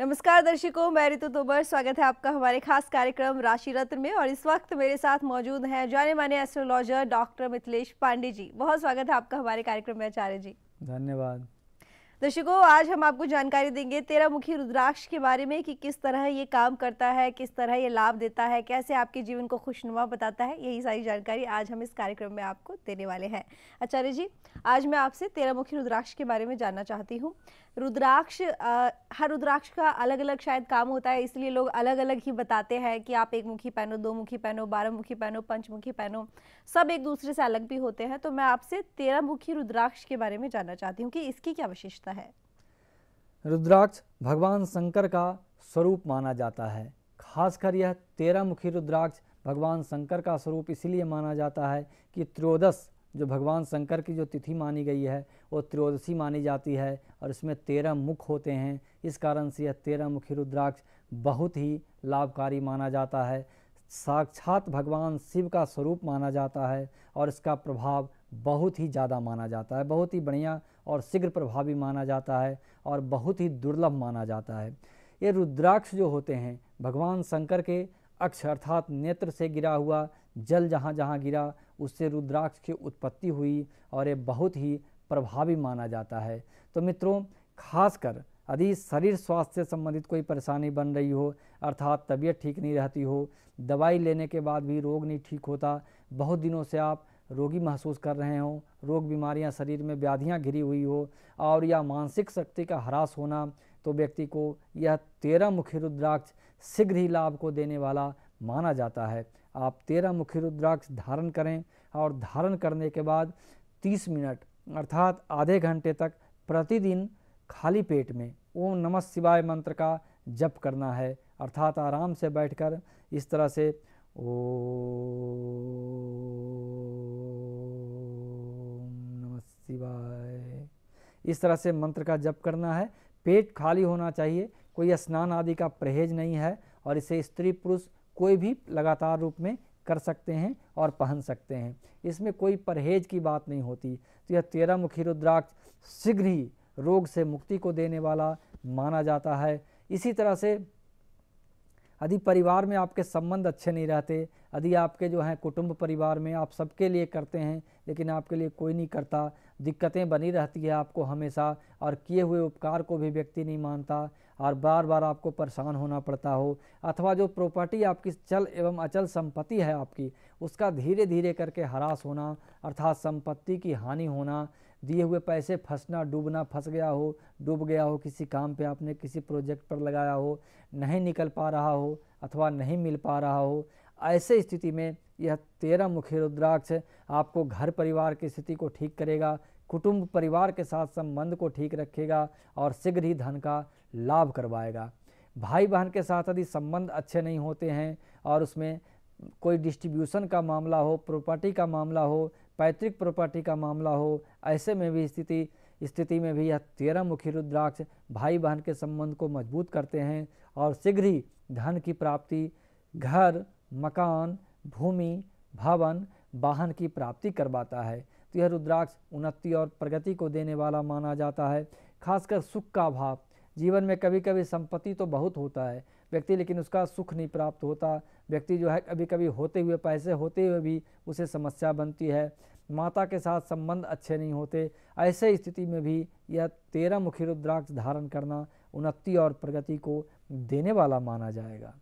नमस्कार दर्शकों मैं ऋतु तोबर स्वागत है आपका हमारे खास कार्यक्रम राशि रत्न में और इस वक्त मेरे साथ मौजूद हैं जाने माने एस्ट्रोलॉजर डॉक्टर मिथिलेश पांडे जी बहुत स्वागत है आपका हमारे कार्यक्रम में आचार्य जी धन्यवाद दर्शकों आज हम आपको जानकारी देंगे तेरह मुखी रुद्राक्ष के बारे में कि किस तरह ये काम करता है किस तरह ये लाभ देता है कैसे आपके जीवन को खुशनुमा बताता है यही सारी जानकारी आज हम इस कार्यक्रम में आपको देने वाले हैं आचार्य जी आज मैं आपसे तेरह मुखी रुद्राक्ष के बारे में जानना चाहती हूँ रुद्राक्ष आ, हर रुद्राक्ष का अलग अलग शायद काम होता है इसलिए लोग अलग अलग ही बताते हैं कि आप एक मुखी पहनो दो मुखी पहनो बारह मुखी पहनो पंचमुखी पहनो सब एक दूसरे से अलग भी होते हैं तो मैं आपसे तेरह मुखी रुद्राक्ष के बारे में जानना चाहती हूँ कि इसकी क्या विशेषता जाता है रुद्राक्ष भगवान शंकर का स्वरूप माना जाता है खासकर यह तेरह मुखी रुद्राक्ष भगवान शंकर का स्वरूप इसलिए माना जाता है कि त्रयोदश जो भगवान शंकर की जो तिथि मानी गई है वो त्रयोदशी मानी जाती है और इसमें तेरह मुख होते हैं इस कारण से यह तेरह मुखी रुद्राक्ष बहुत ही लाभकारी माना जाता है साक्षात भगवान शिव का स्वरूप माना जाता है और इसका प्रभाव बहुत ही ज़्यादा माना जाता है बहुत ही बढ़िया और शीघ्र प्रभावी माना जाता है और बहुत ही दुर्लभ माना जाता है ये रुद्राक्ष जो होते हैं भगवान शंकर के अक्ष अर्थात नेत्र से गिरा हुआ जल जहाँ जहाँ गिरा उससे रुद्राक्ष की उत्पत्ति हुई और ये बहुत ही प्रभावी माना जाता है तो मित्रों खासकर यदि शरीर स्वास्थ्य से संबंधित कोई परेशानी बन रही हो अर्थात तबीयत ठीक नहीं रहती हो दवाई लेने के बाद भी रोग नहीं ठीक होता बहुत दिनों से आप रोगी महसूस कर रहे हों रोग बीमारियां शरीर में व्याधियां घिरी हुई हो और या मानसिक शक्ति का ह्रास होना तो व्यक्ति को यह तेरह मुखी रुद्राक्ष शीघ्र ही लाभ को देने वाला माना जाता है आप तेरह मुखी रुद्राक्ष धारण करें और धारण करने के बाद तीस मिनट अर्थात आधे घंटे तक प्रतिदिन खाली पेट में ओम नमः शिवाय मंत्र का जप करना है अर्थात आराम से बैठकर इस तरह से इस तरह से मंत्र का जप करना है पेट खाली होना चाहिए कोई स्नान आदि का परहेज नहीं है और इसे स्त्री पुरुष कोई भी लगातार रूप में कर सकते हैं और पहन सकते हैं इसमें कोई परहेज की बात नहीं होती तो यह तेरह मुखी रुद्राक्ष शीघ्र ही रोग से मुक्ति को देने वाला माना जाता है इसी तरह से यदि परिवार में आपके संबंध अच्छे नहीं रहते यदि आपके जो हैं कुटुंब परिवार में आप सबके लिए करते हैं लेकिन आपके लिए कोई नहीं करता दिक्कतें बनी रहती है आपको हमेशा और किए हुए उपकार को भी व्यक्ति नहीं मानता और बार बार आपको परेशान होना पड़ता हो अथवा जो प्रॉपर्टी आपकी चल एवं अचल संपत्ति है आपकी उसका धीरे धीरे करके हरास होना अर्थात संपत्ति की हानि होना दिए हुए पैसे फंसना डूबना फंस गया हो डूब गया हो किसी काम पे आपने किसी प्रोजेक्ट पर लगाया हो नहीं निकल पा रहा हो अथवा नहीं मिल पा रहा हो ऐसे स्थिति में यह तेरह मुखी रुद्राक्ष आपको घर परिवार की स्थिति को ठीक करेगा कुटुंब परिवार के साथ संबंध को ठीक रखेगा और शीघ्र ही धन का लाभ करवाएगा भाई बहन के साथ यदि संबंध अच्छे नहीं होते हैं और उसमें कोई डिस्ट्रीब्यूशन का मामला हो प्रॉपर्टी का मामला हो पैतृक प्रॉपर्टी का मामला हो ऐसे में भी स्थिति स्थिति में भी यह तेरह मुखी रुद्राक्ष भाई बहन के संबंध को मजबूत करते हैं और शीघ्र ही धन की प्राप्ति घर मकान भूमि भवन वाहन की प्राप्ति करवाता है तो यह रुद्राक्ष उन्नति और प्रगति को देने वाला माना जाता है खासकर सुख का अभाव जीवन में कभी कभी संपत्ति तो बहुत होता है व्यक्ति लेकिन उसका सुख नहीं प्राप्त होता व्यक्ति जो है कभी कभी होते हुए पैसे होते हुए भी उसे समस्या बनती है माता के साथ संबंध अच्छे नहीं होते ऐसे स्थिति में भी यह तेरह मुखी रुद्राक्ष धारण करना उन्नति और प्रगति को देने वाला माना जाएगा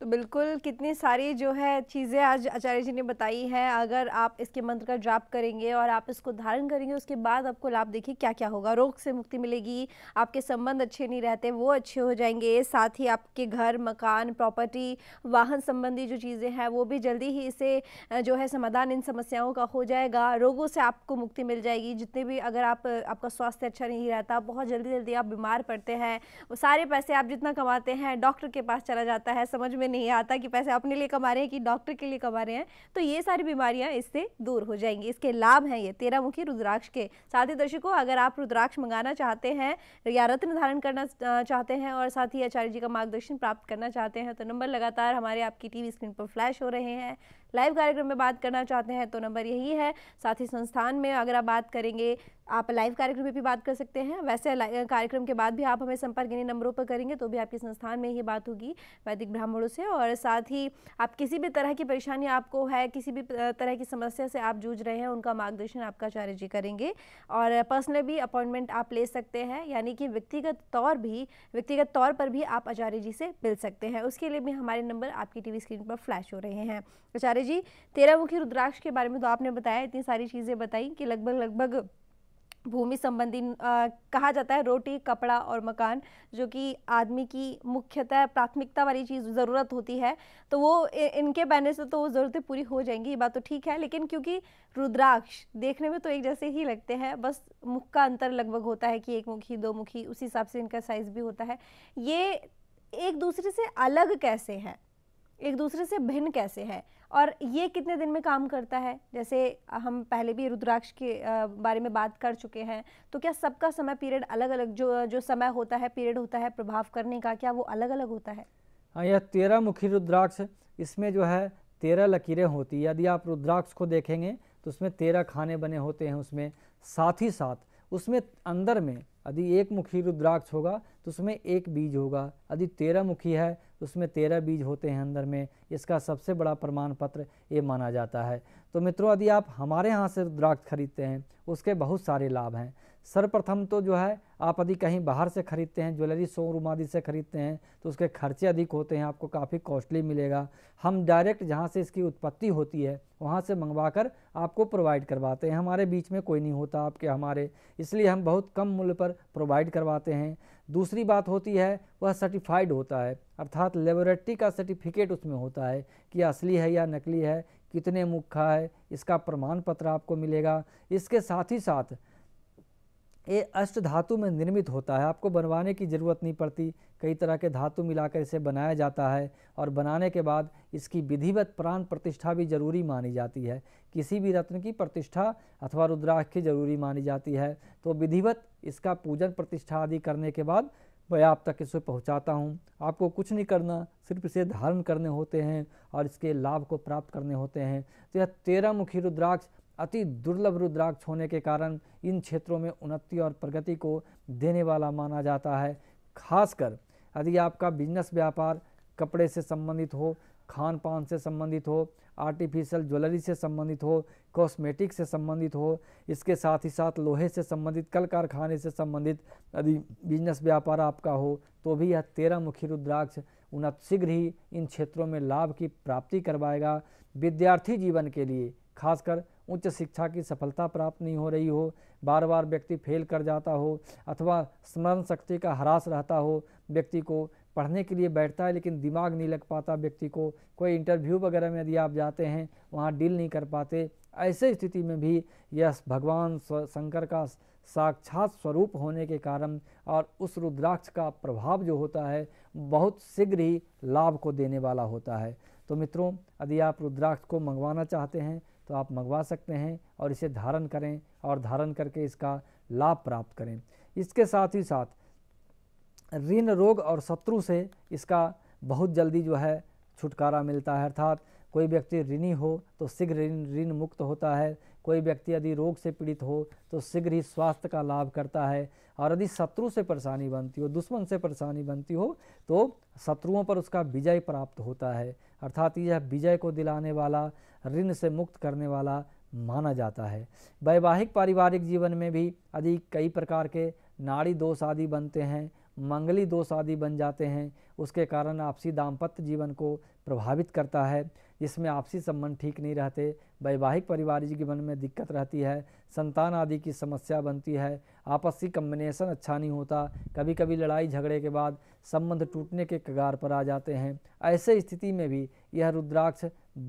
तो बिल्कुल कितनी सारी जो है चीज़ें आज आचार्य जी ने बताई हैं अगर आप इसके मंत्र का जाप करेंगे और आप इसको धारण करेंगे उसके बाद आपको लाभ देखिए क्या क्या होगा रोग से मुक्ति मिलेगी आपके संबंध अच्छे नहीं रहते वो अच्छे हो जाएंगे साथ ही आपके घर मकान प्रॉपर्टी वाहन संबंधी जो चीज़ें हैं वो भी जल्दी ही इसे जो है समाधान इन समस्याओं का हो जाएगा रोगों से आपको मुक्ति मिल जाएगी जितने भी अगर आप आपका स्वास्थ्य अच्छा नहीं रहता बहुत जल्दी जल्दी आप बीमार पड़ते हैं सारे पैसे आप जितना कमाते हैं डॉक्टर के पास चला जाता है समझ में में नहीं आता कि पैसे अपने लिए कमा रहे हैं कि डॉक्टर के लिए कमा रहे हैं तो ये सारी बीमारियां इससे दूर हो जाएंगी इसके लाभ हैं ये तेरह मुखी रुद्राक्ष के साथ ही दर्शकों अगर आप रुद्राक्ष मंगाना चाहते हैं या रत्न धारण करना चाहते हैं और साथ ही आचार्य जी का मार्गदर्शन प्राप्त करना चाहते हैं तो नंबर लगातार हमारे आपकी टी स्क्रीन पर फ्लैश हो रहे हैं लाइव कार्यक्रम में बात करना चाहते हैं तो नंबर यही है साथ ही संस्थान में अगर आप बात करेंगे आप लाइव कार्यक्रम में भी बात कर सकते हैं वैसे कार्यक्रम के बाद भी आप हमें संपर्क इन्हीं नंबरों पर करेंगे तो भी आपके संस्थान में ही बात होगी वैदिक ब्राह्मणों से और साथ ही आप किसी भी तरह की परेशानी आपको है किसी भी तरह की समस्या से आप जूझ रहे हैं उनका मार्गदर्शन आपका आचार्य जी करेंगे और पर्सनल भी अपॉइंटमेंट आप ले सकते हैं यानी कि व्यक्तिगत तौर भी व्यक्तिगत तौर पर भी आप आचार्य जी से मिल सकते हैं उसके लिए भी हमारे नंबर आपकी टी स्क्रीन पर फ्लैश हो रहे हैं आचार्य आर्य जी तेरह मुखी रुद्राक्ष के बारे में तो आपने बताया इतनी सारी चीज़ें बताई कि लगभग लगभग भूमि संबंधी कहा जाता है रोटी कपड़ा और मकान जो कि आदमी की मुख्यतः प्राथमिकता वाली चीज़ ज़रूरत होती है तो वो इ, इनके बहने से तो वो ज़रूरतें पूरी हो जाएंगी ये बात तो ठीक है लेकिन क्योंकि रुद्राक्ष देखने में तो एक जैसे ही लगते हैं बस मुख का अंतर लगभग होता है कि एक मुखी दो मुखी उसी हिसाब से इनका साइज़ भी होता है ये एक दूसरे से अलग कैसे है एक दूसरे से भिन्न कैसे है और ये कितने दिन में काम करता है जैसे हम पहले भी रुद्राक्ष के बारे में बात कर चुके हैं तो क्या सबका समय पीरियड अलग अलग जो जो समय होता है पीरियड होता है प्रभाव करने का क्या वो अलग अलग होता है हाँ यह तेरह मुखी रुद्राक्ष इसमें जो है तेरह लकीरें होती यदि आप रुद्राक्ष को देखेंगे तो उसमें तेरह खाने बने होते हैं उसमें साथ ही साथ उसमें अंदर में यदि एक मुखी रुद्राक्ष होगा तो उसमें एक बीज होगा यदि तेरह मुखी है उसमें तेरह बीज होते हैं अंदर में इसका सबसे बड़ा प्रमाण पत्र ये माना जाता है तो मित्रों यदि आप हमारे यहाँ से द्राक्ष खरीदते हैं उसके बहुत सारे लाभ हैं सर्वप्रथम तो जो है आप यदि कहीं बाहर से ख़रीदते हैं ज्वेलरी शोरूम आदि से ख़रीदते हैं तो उसके खर्चे अधिक होते हैं आपको काफ़ी कॉस्टली मिलेगा हम डायरेक्ट जहाँ से इसकी उत्पत्ति होती है वहाँ से मंगवा कर आपको प्रोवाइड करवाते हैं हमारे बीच में कोई नहीं होता आपके हमारे इसलिए हम बहुत कम मूल्य पर प्रोवाइड करवाते हैं दूसरी बात होती है वह सर्टिफाइड होता है अर्थात लेबोरेटरी का सर्टिफिकेट उसमें होता है कि असली है या नकली है कितने मुखा है इसका प्रमाण पत्र आपको मिलेगा इसके साथ ही साथ ये अष्ट धातु में निर्मित होता है आपको बनवाने की ज़रूरत नहीं पड़ती कई तरह के धातु मिलाकर इसे बनाया जाता है और बनाने के बाद इसकी विधिवत प्राण प्रतिष्ठा भी जरूरी मानी जाती है किसी भी रत्न की प्रतिष्ठा अथवा रुद्राक्ष की जरूरी मानी जाती है तो विधिवत इसका पूजन प्रतिष्ठा आदि करने के बाद मैं आप तक इसे पहुँचाता हूँ आपको कुछ नहीं करना सिर्फ इसे धारण करने होते हैं और इसके लाभ को प्राप्त करने होते हैं तो यह तेरह मुखी रुद्राक्ष अति दुर्लभ रुद्राक्ष होने के कारण इन क्षेत्रों में उन्नति और प्रगति को देने वाला माना जाता है खासकर यदि आपका बिजनेस व्यापार कपड़े से संबंधित हो खान पान से संबंधित हो आर्टिफिशियल ज्वेलरी से संबंधित हो कॉस्मेटिक से संबंधित हो इसके साथ ही साथ लोहे से संबंधित कल कारखाने से संबंधित यदि बिजनेस व्यापार आपका हो तो भी यह तेरह मुखी रुद्राक्ष उन्नत शीघ्र ही इन क्षेत्रों में लाभ की प्राप्ति करवाएगा विद्यार्थी जीवन के लिए खासकर उच्च शिक्षा की सफलता प्राप्त नहीं हो रही हो बार बार व्यक्ति फेल कर जाता हो अथवा स्मरण शक्ति का ह्रास रहता हो व्यक्ति को पढ़ने के लिए बैठता है लेकिन दिमाग नहीं लग पाता व्यक्ति को कोई इंटरव्यू वगैरह में यदि आप जाते हैं वहाँ डील नहीं कर पाते ऐसे स्थिति में भी यह भगवान शंकर का साक्षात स्वरूप होने के कारण और उस रुद्राक्ष का प्रभाव जो होता है बहुत शीघ्र ही लाभ को देने वाला होता है तो मित्रों यदि आप रुद्राक्ष को मंगवाना चाहते हैं तो आप मंगवा सकते हैं और इसे धारण करें और धारण करके इसका लाभ प्राप्त करें इसके साथ ही साथ ऋण रोग और शत्रु से इसका बहुत जल्दी जो है छुटकारा मिलता है अर्थात कोई व्यक्ति ऋणी हो तो शीघ्र ऋण ऋण मुक्त होता है कोई व्यक्ति यदि रोग से पीड़ित हो तो शीघ्र ही स्वास्थ्य का लाभ करता है और यदि शत्रु से परेशानी बनती हो दुश्मन से परेशानी बनती हो तो शत्रुओं पर उसका विजय प्राप्त होता है अर्थात यह विजय को दिलाने वाला ऋण से मुक्त करने वाला माना जाता है वैवाहिक पारिवारिक जीवन में भी यदि कई प्रकार के नाड़ी दोष आदि बनते हैं मंगली दोष आदि बन जाते हैं उसके कारण आपसी दाम्पत्य जीवन को प्रभावित करता है जिसमें आपसी संबंध ठीक नहीं रहते वैवाहिक पारिवारिक जीवन में दिक्कत रहती है संतान आदि की समस्या बनती है आपसी कम्बिनेशन अच्छा नहीं होता कभी कभी लड़ाई झगड़े के बाद संबंध टूटने के कगार पर आ जाते हैं ऐसे स्थिति में भी यह रुद्राक्ष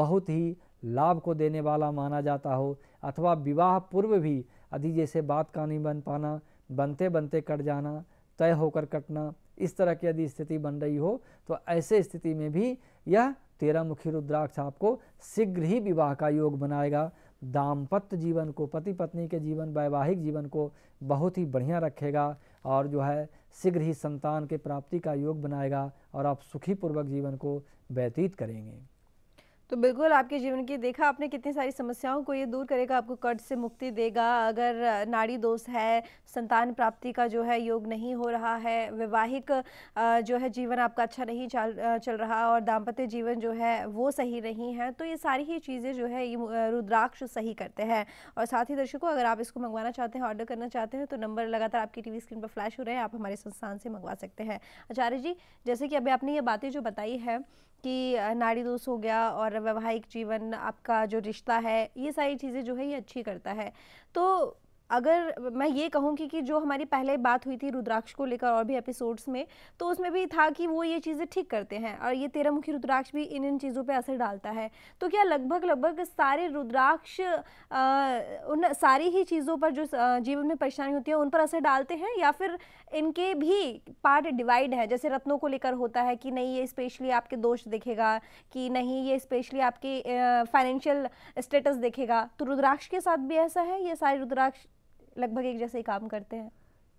बहुत ही लाभ को देने वाला माना जाता हो अथवा विवाह पूर्व भी अधि जैसे बात का नहीं बन पाना बनते बनते कट जाना तय होकर कटना इस तरह की यदि स्थिति बन रही हो तो ऐसे स्थिति में भी यह तेरह मुखी रुद्राक्ष आपको शीघ्र ही विवाह का योग बनाएगा दाम्पत्य जीवन को पति पत्नी के जीवन वैवाहिक जीवन को बहुत ही बढ़िया रखेगा और जो है शीघ्र ही संतान के प्राप्ति का योग बनाएगा और आप सुखी पूर्वक जीवन को व्यतीत करेंगे तो बिल्कुल आपके जीवन की देखा आपने कितनी सारी समस्याओं को ये दूर करेगा आपको कर्ज से मुक्ति देगा अगर नाड़ी दोष है संतान प्राप्ति का जो है योग नहीं हो रहा है वैवाहिक जो है जीवन आपका अच्छा नहीं चल चल रहा और दाम्पत्य जीवन जो है वो सही नहीं है तो ये सारी ही चीज़ें जो है ये रुद्राक्ष सही करते हैं और साथ ही दर्शकों अगर आप इसको मंगवाना चाहते हैं ऑर्डर करना चाहते हैं तो नंबर लगातार आपकी टी स्क्रीन पर फ्लैश हो रहे हैं आप हमारे संस्थान से मंगवा सकते हैं आचार्य जी जैसे कि अभी आपने ये बातें जो बताई है कि नारी दोष हो गया और वैवाहिक जीवन आपका जो रिश्ता है ये सारी चीज़ें जो है ये अच्छी करता है तो अगर मैं ये कहूँगी कि जो हमारी पहले बात हुई थी रुद्राक्ष को लेकर और भी एपिसोड्स में तो उसमें भी था कि वो ये चीज़ें ठीक करते हैं और ये तेरह मुखी रुद्राक्ष भी इन इन चीज़ों पर असर डालता है तो क्या लगभग लगभग सारे रुद्राक्ष उन सारी ही चीज़ों पर जो जीवन में परेशानी होती है उन पर असर डालते हैं या फिर इनके भी पार्ट डिवाइड है जैसे रत्नों को लेकर होता है कि नहीं ये स्पेशली आपके दोष देखेगा कि नहीं ये स्पेशली आपके फाइनेंशियल स्टेटस देखेगा तो रुद्राक्ष के साथ भी ऐसा है ये सारे रुद्राक्ष लगभग एक जैसे ही काम करते हैं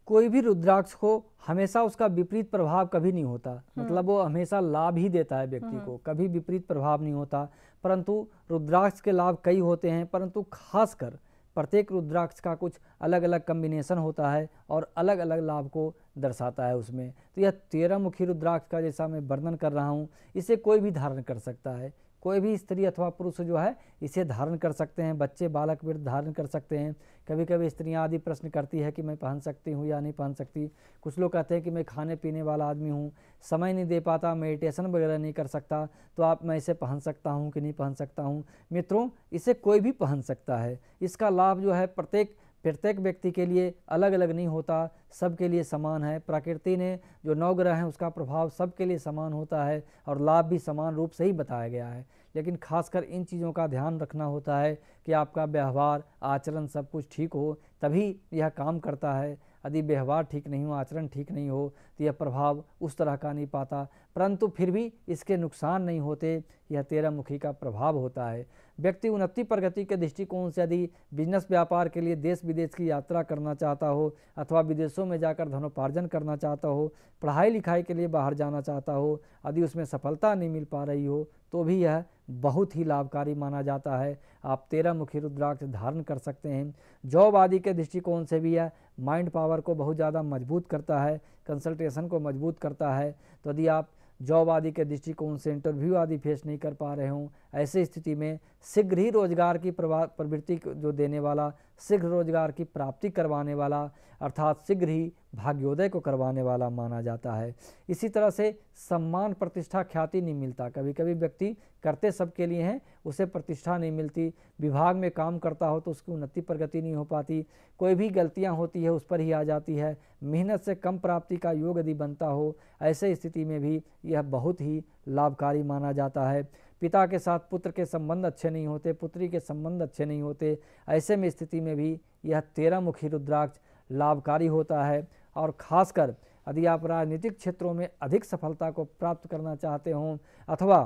कोई भी रुद्राक्ष हो हमेशा उसका विपरीत प्रभाव कभी नहीं होता हम्म। मतलब वो हमेशा लाभ ही देता है व्यक्ति हम्म। को कभी विपरीत प्रभाव नहीं होता परंतु रुद्राक्ष के लाभ कई होते हैं परंतु खासकर प्रत्येक रुद्राक्ष का कुछ अलग अलग कम्बिनेशन होता है और अलग अलग लाभ को दर्शाता है उसमें तो यह तेरह मुखी रुद्राक्ष का जैसा मैं वर्णन कर रहा हूँ इसे कोई भी धारण कर सकता है कोई भी स्त्री अथवा पुरुष जो है इसे धारण कर सकते हैं बच्चे बालक वृद्ध धारण कर सकते हैं कभी कभी स्त्रियाँ आदि प्रश्न करती है कि मैं पहन सकती हूँ या नहीं पहन सकती कुछ लोग कहते हैं कि मैं खाने पीने वाला आदमी हूँ समय नहीं दे पाता मेडिटेशन वगैरह नहीं कर सकता तो आप मैं इसे पहन सकता हूँ कि नहीं पहन सकता हूँ मित्रों इसे कोई भी पहन सकता है इसका लाभ जो है प्रत्येक प्रत्येक व्यक्ति के लिए अलग अलग नहीं होता सबके लिए समान है प्रकृति ने जो नवग्रह हैं उसका प्रभाव सबके लिए समान होता है और लाभ भी समान रूप से ही बताया गया है लेकिन खासकर इन चीज़ों का ध्यान रखना होता है कि आपका व्यवहार आचरण सब कुछ ठीक हो तभी यह काम करता है यदि व्यवहार ठीक नहीं हो आचरण ठीक नहीं हो तो यह प्रभाव उस तरह का नहीं पाता परंतु फिर भी इसके नुकसान नहीं होते यह तेरह मुखी का प्रभाव होता है व्यक्ति उन्नति प्रगति के दृष्टिकोण से यदि बिजनेस व्यापार के लिए देश विदेश की यात्रा करना चाहता हो अथवा विदेशों में जाकर धनोपार्जन करना चाहता हो पढ़ाई लिखाई के लिए बाहर जाना चाहता हो यदि उसमें सफलता नहीं मिल पा रही हो तो भी यह बहुत ही लाभकारी माना जाता है आप तेरह मुखी रुद्राक्ष धारण कर सकते हैं जॉब आदि के दृष्टिकोण से भी यह माइंड पावर को बहुत ज़्यादा मजबूत करता है कंसल्टेशन को मजबूत करता है तो यदि आप जॉब आदि के दृष्टिकोण से इंटरव्यू आदि फेस नहीं कर पा रहे हों ऐसी स्थिति में शीघ्र ही रोजगार की प्रवृत्ति जो देने वाला शीघ्र रोजगार की प्राप्ति करवाने वाला अर्थात शीघ्र ही भाग्योदय को करवाने वाला माना जाता है इसी तरह से सम्मान प्रतिष्ठा ख्याति नहीं मिलता कभी कभी व्यक्ति करते सबके लिए हैं उसे प्रतिष्ठा नहीं मिलती विभाग में काम करता हो तो उसकी उन्नति प्रगति नहीं हो पाती कोई भी गलतियां होती है उस पर ही आ जाती है मेहनत से कम प्राप्ति का योग यदि बनता हो ऐसे स्थिति में भी यह बहुत ही लाभकारी माना जाता है पिता के साथ पुत्र के संबंध अच्छे नहीं होते पुत्री के संबंध अच्छे नहीं होते ऐसे में स्थिति में भी यह तेरह मुखी रुद्राक्ष लाभकारी होता है और खासकर यदि आप राजनीतिक क्षेत्रों में अधिक सफलता को प्राप्त करना चाहते हों अथवा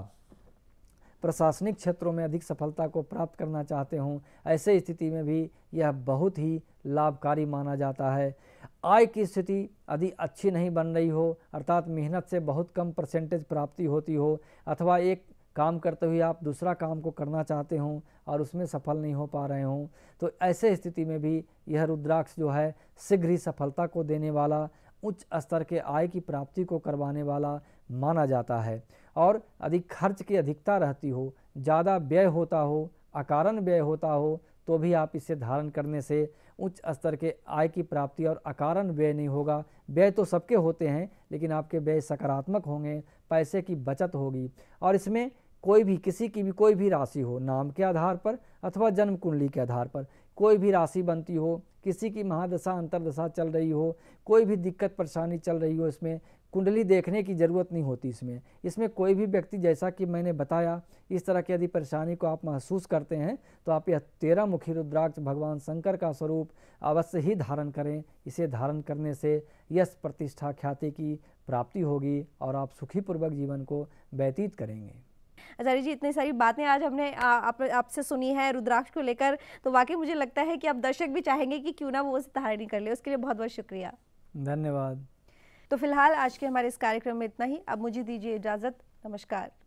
प्रशासनिक क्षेत्रों में अधिक सफलता को प्राप्त करना चाहते हों ऐसे स्थिति में भी यह बहुत ही लाभकारी माना जाता है आय की स्थिति यदि अच्छी नहीं बन रही हो अर्थात मेहनत से बहुत कम परसेंटेज प्राप्ति होती हो अथवा एक काम करते हुए आप दूसरा काम को करना चाहते हों और उसमें सफल नहीं हो पा रहे हों तो ऐसे स्थिति में भी यह रुद्राक्ष जो है शीघ्र ही सफलता को देने वाला उच्च स्तर के आय की प्राप्ति को करवाने वाला माना जाता है और अधिक खर्च की अधिकता रहती हो ज़्यादा व्यय होता हो अकारण व्यय होता हो तो भी आप इसे धारण करने से उच्च स्तर के आय की प्राप्ति और अकारण व्यय नहीं होगा व्यय तो सबके होते हैं लेकिन आपके व्यय सकारात्मक होंगे पैसे की बचत होगी और इसमें कोई भी किसी की भी कोई भी राशि हो नाम के आधार पर अथवा जन्म कुंडली के आधार पर कोई भी राशि बनती हो किसी की महादशा अंतरदशा चल रही हो कोई भी दिक्कत परेशानी चल रही हो इसमें कुंडली देखने की ज़रूरत नहीं होती इसमें इसमें कोई भी व्यक्ति जैसा कि मैंने बताया इस तरह की यदि परेशानी को आप महसूस करते हैं तो आप यह तेरह मुखी रुद्राक्ष भगवान शंकर का स्वरूप अवश्य ही धारण करें इसे धारण करने से यश प्रतिष्ठा ख्याति की प्राप्ति होगी और आप सुखीपूर्वक जीवन को व्यतीत करेंगे आचार्य जी इतनी सारी बातें आज हमने आपसे आप सुनी है रुद्राक्ष को लेकर तो वाकई मुझे लगता है कि आप दर्शक भी चाहेंगे कि क्यों ना वो उसे धारणी कर ले उसके लिए बहुत बहुत शुक्रिया धन्यवाद तो फिलहाल आज के हमारे इस कार्यक्रम में इतना ही अब मुझे दीजिए इजाज़त नमस्कार